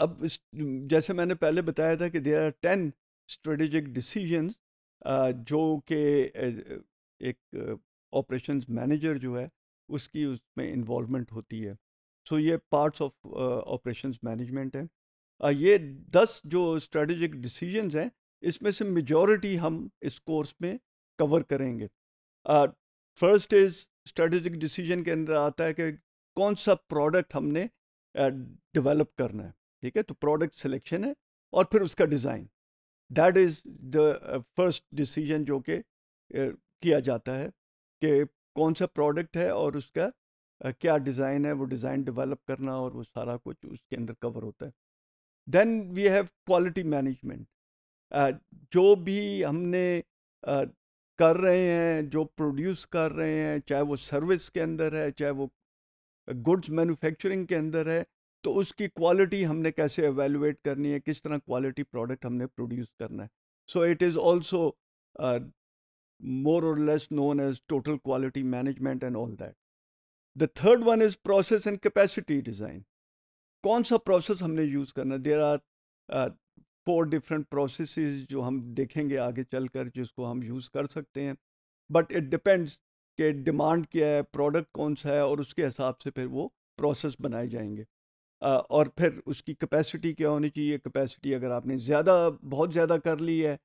अब जैसे मैंने पहले बताया था कि there are ten strategic decisions जो कि एक ऑपरेशन मैनेजर जो है उसकी उसमें इन्वॉलमेंट होती है सो so ये पार्ट्स ऑफ ऑपरेशन मैनेजमेंट है ये दस जो स्ट्रेटेजिक डिसीजन हैं इसमें से मेजॉरिटी हम इस कोर्स में कवर करेंगे फर्स्ट इज़ स्ट्रेटेजिक डिसीजन के अंदर आता है कि कौन सा प्रोडक्ट हमने डेवलप करना है ठीक है तो प्रोडक्ट सिलेक्शन है और फिर उसका design that is the first decision जो कि किया जाता है कि कौन सा प्रोडक्ट है और उसका क्या डिज़ाइन है वो डिज़ाइन डेवलप करना और वो सारा कुछ उसके अंदर कवर होता है then we have quality management जो भी हमने कर रहे हैं जो प्रोड्यूस कर रहे हैं चाहे वो सर्विस के अंदर है चाहे वो गुड्स मैन्युफैक्चरिंग के अंदर है तो उसकी क्वालिटी हमने कैसे एवेलुएट करनी है किस तरह क्वालिटी प्रोडक्ट हमने प्रोड्यूस करना है so it is also more और less known as total quality management and all that the third one is process and capacity design कौन सा प्रोसेस हमने यूज़ करना there are four different process जो हम देखेंगे आगे चल कर जिसको हम यूज़ कर सकते हैं बट इट डिपेंड्स के डिमांड क्या है प्रोडक्ट कौन सा है और उसके हिसाब से फिर वो प्रोसेस बनाए जाएंगे और फिर उसकी कैपेसिटी क्या होनी चाहिए कैपेसिटी अगर आपने ज़्यादा बहुत ज़्यादा कर ली है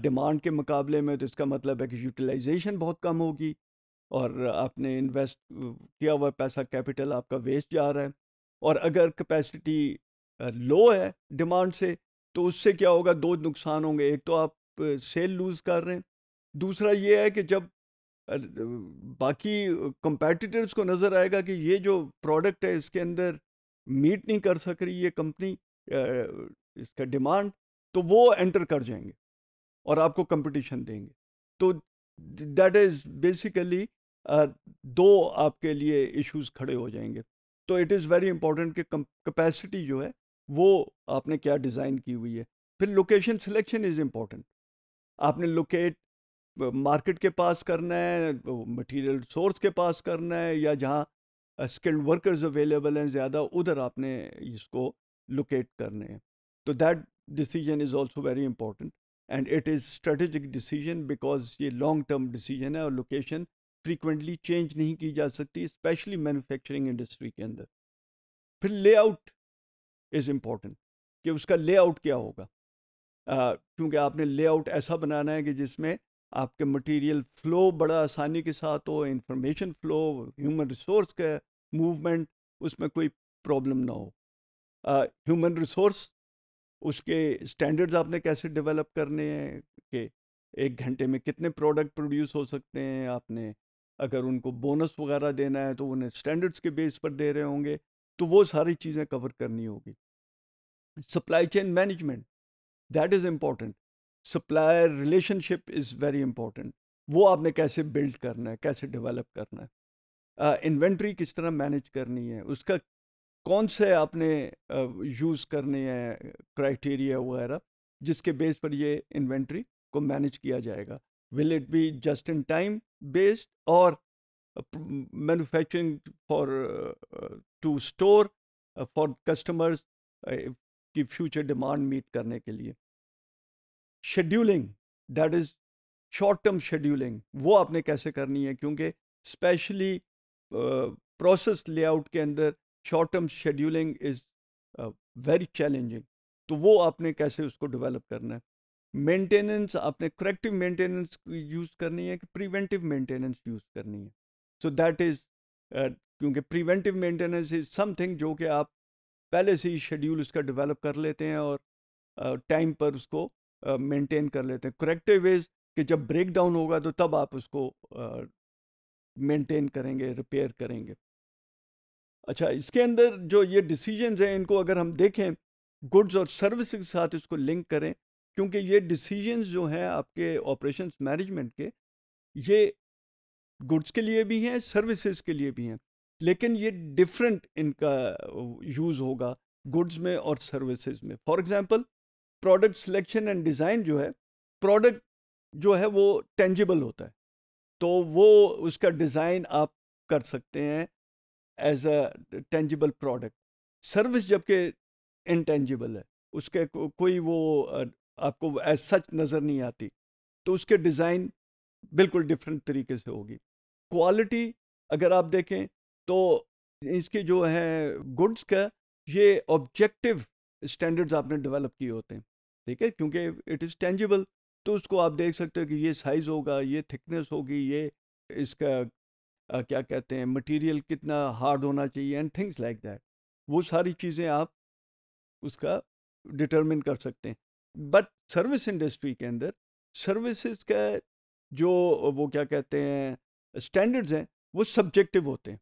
डिमांड के मुकाबले में तो इसका मतलब है कि यूटिलाइजेशन बहुत कम होगी और आपने इन्वेस्ट किया हुआ पैसा कैपिटल आपका वेस्ट जा रहा है और अगर कैपेसिटी लो है डिमांड से तो उससे क्या होगा दो नुकसान होंगे एक तो आप सेल लूज़ कर रहे हैं दूसरा ये है कि जब बाकी कंपेटिटर्स को नज़र आएगा कि ये जो प्रोडक्ट है इसके अंदर मीट नहीं कर सक रही ये कंपनी इसका डिमांड तो वो एंटर कर जाएंगे और आपको कंपटीशन देंगे तो दैट इज़ बेसिकली दो आपके लिए इश्यूज खड़े हो जाएंगे तो इट इज़ वेरी इंपॉर्टेंट कि कैपेसिटी जो है वो आपने क्या डिज़ाइन की हुई है फिर लोकेशन सिलेक्शन इज़ इम्पॉर्टेंट आपने लोकेट मार्केट के पास करना है मटेरियल सोर्स के पास करना है या जहाँ स्किल्ड वर्कर्स अवेलेबल हैं ज़्यादा उधर आपने इसको लोकेट करने हैं तो that decision is also very important and it is strategic decision because ये लॉन्ग टर्म डिसीजन है और लोकेशन फ्रीक्वेंटली चेंज नहीं की जा सकती स्पेशली मैन्युफैक्चरिंग इंडस्ट्री के अंदर फिर लेआउट इज़ इम्पॉर्टेंट कि उसका लेआउट क्या होगा क्योंकि आपने लेआउट ऐसा बनाना है कि जिसमें आपके मटेरियल फ़्लो बड़ा आसानी के साथ हो इंफॉर्मेशन फ़्लो ह्यूमन रिसोर्स का मूवमेंट उसमें कोई प्रॉब्लम ना हो ह्यूमन रिसोर्स उसके स्टैंडर्ड्स आपने कैसे डेवलप करने हैं कि एक घंटे में कितने प्रोडक्ट प्रोड्यूस हो सकते हैं आपने अगर उनको बोनस वगैरह देना है तो उन्हें स्टैंडर्ड्स के बेस पर दे रहे होंगे तो वो सारी चीज़ें कवर करनी होगी supply chain management that is important supplier relationship is very important वो आपने कैसे बिल्ड करना है कैसे डेवलप करना है इन्वेंट्री uh, किस तरह मैनेज करनी है उसका कौन से आपने यूज़ uh, करने हैं क्राइटेरिया वगैरह जिसके बेस पर ये इन्वेंट्री को मैनेज किया जाएगा will it be just in time based और manufacturing for to store for customers की फ्यूचर डिमांड मीट करने के लिए scheduling that is short term scheduling वो आपने कैसे करनी है क्योंकि स्पेशली प्रोसेस लेआउट के अंदर short term scheduling is very challenging तो वो आपने कैसे उसको डेवलप करना है मेंटेनेंस आपने करेक्टिव मेंटेनेंस यूज़ करनी है कि प्रिवेंटिव मेंटेनेंस यूज़ करनी है सो दैट इज़ क्योंकि प्रिवेंटिव मेंटेनेंस इज़ समथिंग जो कि आप पहले से ही शेड्यूल उसका डेवलप कर लेते हैं और टाइम uh, पर उसको मेंटेन कर लेते हैं करेक्टिव वेज कि जब ब्रेक डाउन होगा तो तब आप उसको मेंटेन करेंगे रिपेयर करेंगे अच्छा इसके अंदर जो ये डिसीजन हैं इनको अगर हम देखें गुड्स और सर्विस के साथ इसको लिंक करें क्योंकि ये डिसीजन जो हैं आपके ऑपरेशन मैनेजमेंट के ये गुड्स के लिए भी हैं सर्विसेज के लिए भी हैं लेकिन ये डिफरेंट इनका यूज़ होगा गुड्स में और सर्विसेज में for example product selection and design जो है प्रोडक्ट जो है वो टेंजिबल होता है तो वो उसका डिज़ाइन आप कर सकते हैं as a tangible product service जबकि इनटेंजिबल है उसके को, कोई वो आपको एज सच नज़र नहीं आती तो उसके डिज़ाइन बिल्कुल डिफरेंट तरीके से होगी क्वालिटी अगर आप देखें तो इसके जो है गुड्स का ये ऑब्जेक्टिव स्टैंडर्ड्स आपने डेवलप किए होते हैं ठीक है क्योंकि इट इज़ टेंजिबल तो उसको आप देख सकते हो कि ये साइज़ होगा ये थिकनेस होगी ये इसका आ, क्या कहते हैं मटेरियल कितना हार्ड होना चाहिए एंड थिंग्स लाइक दैट वो सारी चीज़ें आप उसका डिटरमिन कर सकते हैं बट सर्विस इंडस्ट्री के अंदर सर्विसेज का जो वो क्या कहते हैं स्टैंडर्ड्स हैं वो सब्जेक्टिव होते हैं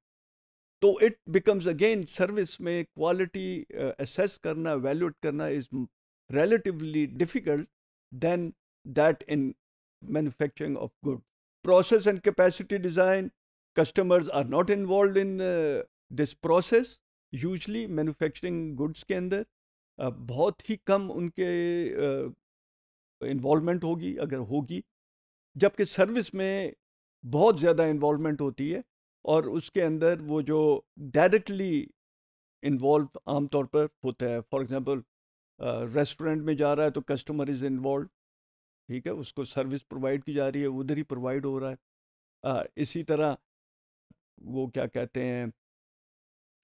तो इट बिकम्स अगेन सर्विस में क्वालिटी असेस uh, करना वैल्यूट करना is relatively difficult then that in manufacturing of good process and capacity design customers are not involve in this process usually manufacturing goods के अंदर uh, बहुत ही कम उनके involvement uh, होगी अगर होगी जबकि सर्विस में बहुत ज़्यादा इन्वॉलमेंट होती है और उसके अंदर वो जो डायरेक्टली इन्वॉल्व आमतौर पर होता है फॉर एग्ज़ाम्पल रेस्टोरेंट में जा रहा है तो कस्टमर इज़ इन्वॉल्व ठीक है उसको सर्विस प्रोवाइड की जा रही है उधर ही प्रोवाइड हो रहा है uh, इसी तरह वो क्या कहते हैं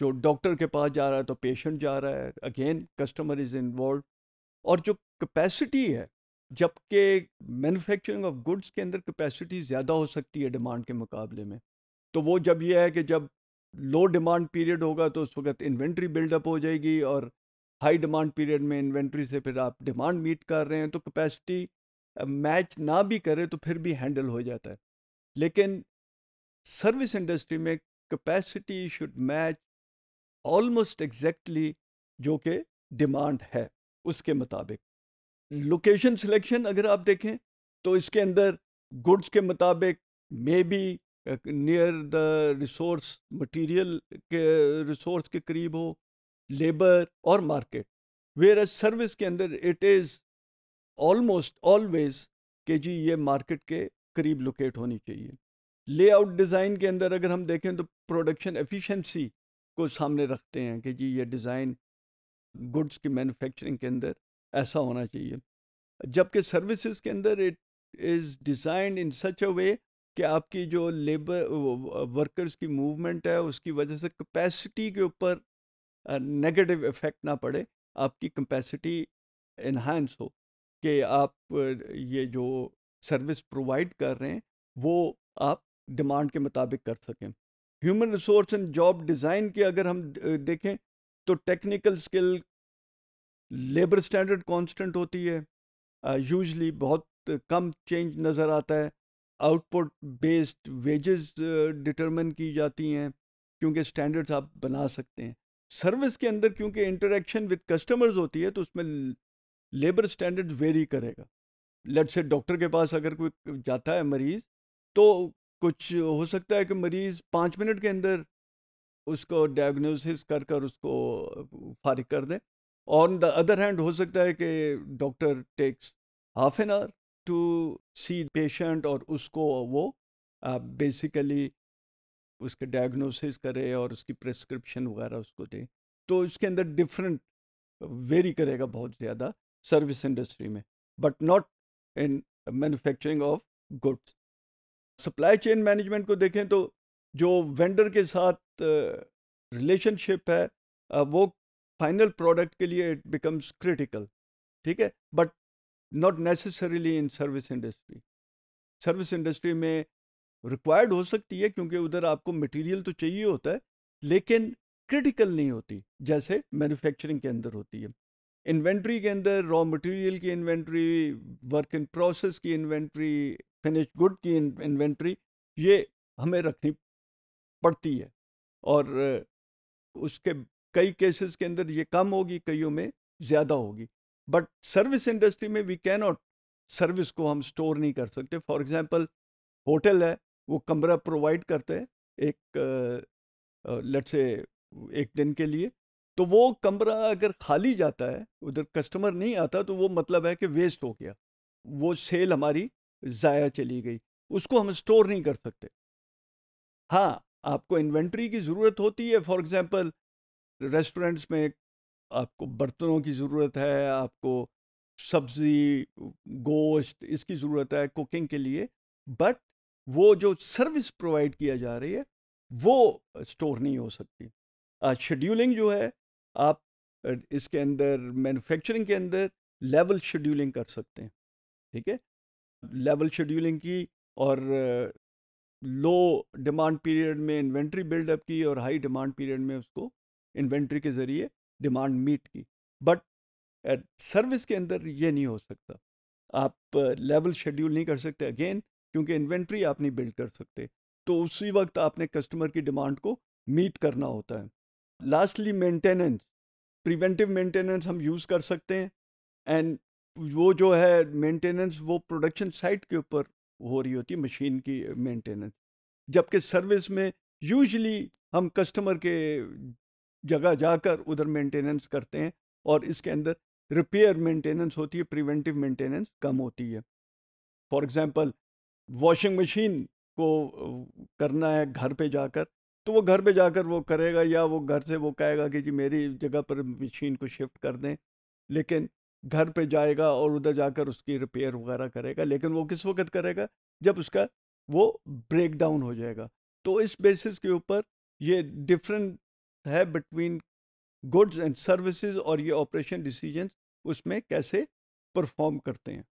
जो डॉक्टर के पास जा रहा है तो पेशेंट जा रहा है अगेन कस्टमर इज़ इन्वॉल्व और जो कैपेसिटी है जबकि मैन्युफैक्चरिंग ऑफ गुड्स के अंदर कैपेसिटी ज़्यादा हो सकती है डिमांड के मुकाबले में तो वो जब ये है कि जब लो डिमांड पीरियड होगा तो उस वक्त इन्वेंट्री बिल्डअप हो जाएगी और हाई डिमांड पीरियड में इन्वेंट्री से फिर आप डिमांड मीट कर रहे हैं तो कैपेसिटी मैच ना भी करे तो फिर भी हैंडल हो जाता है लेकिन सर्विस इंडस्ट्री में capacity should match almost exactly जो कि डिमांड है उसके मुताबिक लोकेशन सिलेक्शन अगर आप देखें तो इसके अंदर गुड्स के मुताबिक may be near the resource material के रिसोर्स के करीब हो लेबर और मार्केट वेयर एज सर्विस के अंदर इट इज़ ऑलमोस्ट ऑलवेज के जी ये मार्केट के करीब लोकेट होनी चाहिए लेआउट डिज़ाइन के अंदर अगर हम देखें तो प्रोडक्शन एफिशिएंसी को सामने रखते हैं कि जी ये डिज़ाइन गुड्स की मैन्युफैक्चरिंग के अंदर ऐसा होना चाहिए जबकि सर्विसेज के अंदर it is designed in such a way कि आपकी जो लेबर वर्कर्स की मूवमेंट है उसकी वजह से कैपेसिटी के ऊपर नेगेटिव इफ़ेक्ट ना पड़े आपकी कैपेसिटी इन्हांस हो कि आप ये जो सर्विस प्रोवाइड कर रहे हैं वो आप डिमांड के मुताबिक कर सकें human resource and job design की अगर हम देखें तो technical skill labour standard constant होती है यूजली बहुत कम चेंज नज़र आता है आउटपुट बेस्ड वेजेस डिटरमिन की जाती हैं क्योंकि स्टैंडर्ड्स आप बना सकते हैं सर्विस के अंदर क्योंकि इंटरेक्शन विद कस्टमर्स होती है तो उसमें लेबर स्टैंडर्ड वेरी करेगा लेट से डॉक्टर के पास अगर कोई जाता है मरीज़ तो कुछ हो सकता है कि मरीज़ पाँच मिनट के अंदर उसको डायग्नोसिस कर कर उसको फारिग कर दें ऑन द अदर हैंड हो सकता है कि doctor takes half an hour to see patient और उसको वो बेसिकली उसके डायग्नोसिस करे और उसकी प्रिस्क्रिप्शन वगैरह उसको दे तो इसके अंदर डिफरेंट वेरी करेगा बहुत ज़्यादा सर्विस इंडस्ट्री में but not in manufacturing of goods supply chain management को देखें तो जो वेंडर के साथ रिलेशनशिप है वो फाइनल प्रोडक्ट के लिए इट बिकम्स क्रिटिकल ठीक है but not necessarily in service industry service industry में रिक्वायर्ड हो सकती है क्योंकि उधर आपको मटेरियल तो चाहिए होता है लेकिन क्रिटिकल नहीं होती जैसे मैन्युफैक्चरिंग के अंदर होती है इन्वेंट्री के अंदर रॉ मटेरियल की इन्वेंट्री वर्क इन प्रोसेस की इन्वेंट्री फिनिश गुड की इन्वेंट्री ये हमें रखनी पड़ती है और उसके कई केसेस के अंदर ये कम होगी कईयों में ज़्यादा होगी बट सर्विस इंडस्ट्री में वी कैन नॉट सर्विस को हम स्टोर नहीं कर सकते फॉर एग्जाम्पल होटल है वो कमरा प्रोवाइड करते हैं एक लेट uh, से एक दिन के लिए तो वो कमरा अगर खाली जाता है उधर कस्टमर नहीं आता तो वो मतलब है कि वेस्ट हो गया वो सेल हमारी ज़ाया चली गई उसको हम स्टोर नहीं कर सकते हाँ आपको इन्वेंट्री की ज़रूरत होती है फॉर एग्ज़ाम्पल रेस्टोरेंट्स में आपको बर्तनों की ज़रूरत है आपको सब्ज़ी गोश्त इसकी ज़रूरत है कुकिंग के लिए बट वो जो सर्विस प्रोवाइड किया जा रही है वो स्टोर नहीं हो सकती शेड्यूलिंग जो है आप इसके अंदर मैन्युफैक्चरिंग के अंदर लेवल शेड्यूलिंग कर सकते हैं ठीक है लेवल शेड्यूलिंग की और लो डिमांड पीरियड में इन्वेंट्री बिल्डअप की और हाई डिमांड पीरियड में उसको इन्वेंट्री के ज़रिए डिमांड मीट की बट सर्विस के अंदर ये नहीं हो सकता आप लेवल शेड्यूल नहीं कर सकते अगेन क्योंकि इन्वेंट्री आप नहीं बिल्ड कर सकते तो उसी वक्त आपने कस्टमर की डिमांड को मीट करना होता है लास्टली मेंटेनेंस प्रिवेंटिव मेंटेनेंस हम यूज़ कर सकते हैं एंड वो जो है मेंटेनेंस वो प्रोडक्शन साइट के ऊपर हो रही होती है मशीन की मेंटेनेंस जबकि सर्विस में यूजली हम कस्टमर के जगह जाकर उधर मेंटेनेंस करते हैं और इसके अंदर रिपेयर मेंटेनेंस होती है प्रिवेंटिव मेंटेनेंस कम होती है फॉर एग्ज़ाम्पल वॉशिंग मशीन को करना है घर पे जाकर तो वो घर पे जाकर वो करेगा या वो घर से वो कहेगा कि जी मेरी जगह पर मशीन को शिफ्ट कर दें लेकिन घर पे जाएगा और उधर जाकर उसकी रिपेयर वगैरह करेगा लेकिन वो किस वक्त करेगा जब उसका वो ब्रेक डाउन हो जाएगा तो इस बेसिस के ऊपर ये डिफरेंट है बिटवीन गुड्स एंड सर्विसेज और ये ऑपरेशन डिसीजन उसमें कैसे परफॉर्म करते हैं